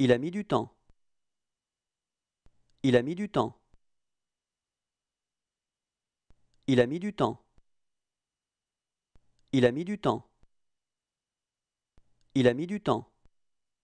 Il a mis du temps. Il a mis du temps. Il a mis du temps. Il a mis du temps. Il a mis du temps.